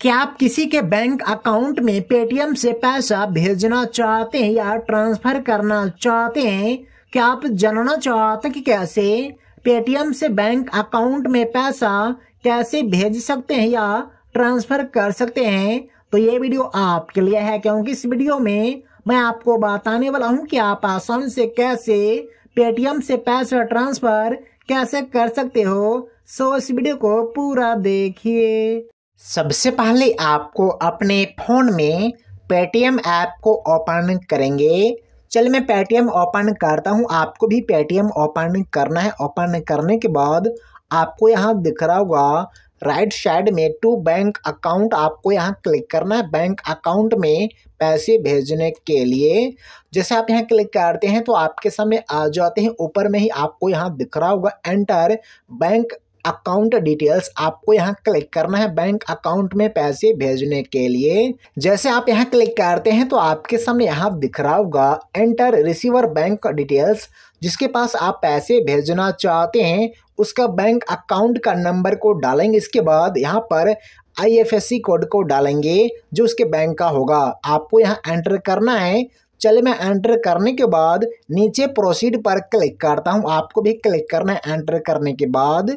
क्या आप किसी के बैंक अकाउंट में पेटीएम से पैसा भेजना चाहते हैं या ट्रांसफर करना चाहते हैं क्या आप जानना चाहते हैं कि कैसे पेटीएम से बैंक अकाउंट में पैसा कैसे भेज सकते हैं या ट्रांसफर कर सकते हैं तो ये वीडियो आपके लिए है क्योंकि इस वीडियो में मैं आपको बताने वाला हूं कि आप आसानी से कैसे पेटीएम से पैसा ट्रांसफर कैसे कर सकते हो सो इस वीडियो को पूरा देखिए सबसे पहले आपको अपने फ़ोन में पेटीएम ऐप को ओपन करेंगे चल मैं पेटीएम ओपन करता हूँ आपको भी पेटीएम ओपन करना है ओपन करने के बाद आपको यहाँ दिख रहा होगा राइट साइड में टू बैंक अकाउंट आपको यहाँ क्लिक करना है बैंक अकाउंट में पैसे भेजने के लिए जैसे आप यहाँ क्लिक करते हैं तो आपके सामने आ जाते हैं ऊपर में ही आपको यहाँ दिख रहा होगा एंटर बैंक अकाउंट डिटेल्स आपको यहाँ क्लिक करना है बैंक अकाउंट में पैसे भेजने के लिए जैसे आप यहाँ क्लिक करते हैं तो आपके सामने यहाँ दिख रहा होगा एंटर रिसीवर बैंक डिटेल्स जिसके पास आप पैसे भेजना चाहते हैं उसका बैंक अकाउंट का नंबर को डालेंगे इसके बाद यहाँ पर आई कोड को डालेंगे जो उसके बैंक का होगा आपको यहाँ एंटर करना है चले मैं एंटर करने के बाद नीचे प्रोसीड पर क्लिक करता हूँ आपको भी क्लिक करना है एंटर करने के बाद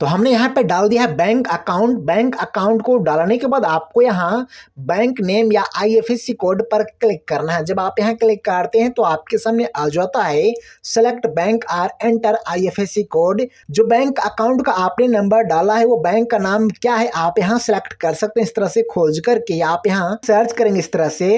तो हमने यहाँ पे डाल दिया है बैंक अकाउंट बैंक अकाउंट को डालने के बाद आपको यहाँ बैंक नेम या आईएफएससी कोड पर क्लिक करना है जब आप यहाँ क्लिक करते हैं तो आपके सामने आ जाता है select bank or enter IFSC code जो बैंक अकाउंट का आपने नंबर डाला है वो बैंक का नाम क्या है आप यहाँ सेलेक्ट कर सकते हैं इस तरह से खोज करके आप यहाँ सर्च करेंगे इस तरह से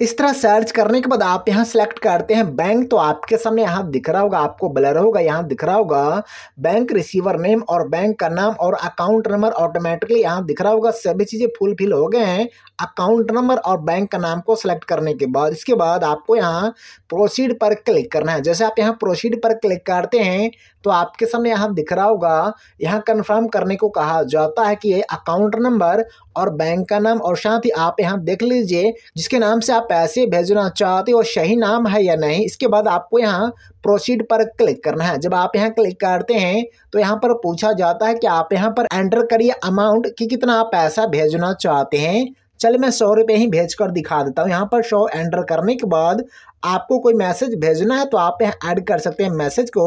इस तरह सर्च करने के बाद आप यहाँ सेलेक्ट करते हैं बैंक तो आपके सामने यहाँ दिख रहा होगा आपको ब्लर होगा यहाँ दिख रहा होगा बैंक रिसीवर नेम और बैंक का नाम और अकाउंट नंबर ऑटोमेटिकली यहाँ दिख रहा होगा सभी चीज़ें फुलफिल हो गए हैं अकाउंट नंबर और बैंक का नाम को सेलेक्ट करने के बाद इसके बाद आपको यहाँ प्रोसीड पर क्लिक करना है जैसे आप यहाँ प्रोसीड पर क्लिक करते हैं तो आपके सामने यहाँ दिख रहा होगा यहाँ कन्फर्म करने को कहा जाता है कि ये अकाउंट नंबर और बैंक का नाम और साथ ही आप यहाँ देख लीजिए जिसके नाम से आप पैसे भेजना चाहते हो सही नाम है या नहीं इसके बाद आपको यहाँ प्रोसीड पर क्लिक करना है जब आप यहाँ क्लिक करते हैं तो यहाँ पर पूछा जाता है कि आप यहाँ पर एंटर करिए अमाउंट कि कितना आप पैसा भेजना चाहते हैं चल मैं सौ रुपये ही भेज कर दिखा देता हूँ यहाँ पर सौ एंटर करने के बाद आपको कोई मैसेज भेजना है तो आप यहाँ ऐड कर सकते हैं मैसेज को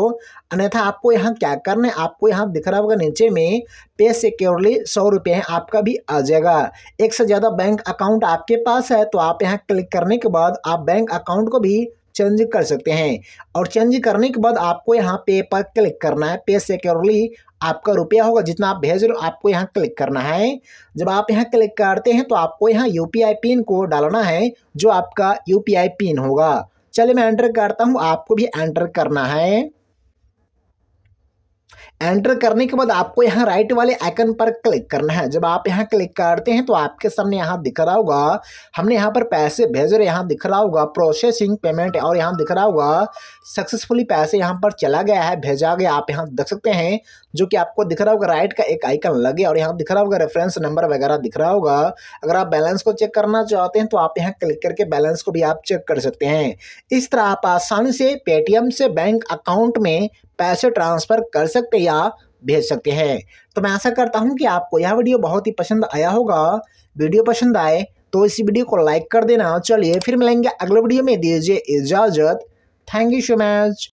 अन्यथा आपको यहाँ क्या करना है आपको यहाँ दिख रहा होगा नीचे में पे सिक्योरली सौ रुपये हैं आपका भी आ जाएगा एक से ज़्यादा बैंक अकाउंट आपके पास है तो आप यहाँ क्लिक करने के बाद आप बैंक अकाउंट को भी चेंज कर सकते हैं और चेंज करने के बाद आपको यहाँ पे पर क्लिक करना है पे सिक्योरली आपका रुपया होगा जितना आप भेज रहे हो आपको यहाँ क्लिक करना है जब आप यहाँ क्लिक करते हैं तो आपको यहाँ यू पिन को डालना है जो आपका यू पिन होगा चलिए मैं एंटर करता हूँ आपको भी एंटर करना है एंटर करने के बाद आपको यहाँ राइट वाले आइकन पर क्लिक करना है जब आप यहाँ क्लिक करते हैं तो आपके सामने यहाँ दिख रहा होगा हमने यहाँ पर पैसे भेज रहे यहाँ दिख रहा होगा प्रोसेसिंग पेमेंट और यहाँ दिख रहा होगा सक्सेसफुली पैसे यहाँ पर चला गया है भेजा गया आप यहाँ देख सकते हैं जो कि आपको दिख रहा होगा राइट का एक आइकन लगे और यहाँ दिख रहा होगा रेफरेंस नंबर वगैरह दिख रहा होगा अगर आप बैलेंस को चेक करना चाहते हैं तो आप यहाँ क्लिक करके बैलेंस को भी आप चेक कर सकते हैं इस तरह आप आसानी से पेटीएम से बैंक अकाउंट में पैसे ट्रांसफ़र कर सकते हैं आप भेज सकते हैं तो मैं आशा करता हूँ कि आपको यह वीडियो बहुत ही पसंद आया होगा वीडियो पसंद आए तो इस वीडियो को लाइक कर देना चलिए फिर मिलेंगे अगले वीडियो में दीजिए इजाज़त थैंक यू सो मच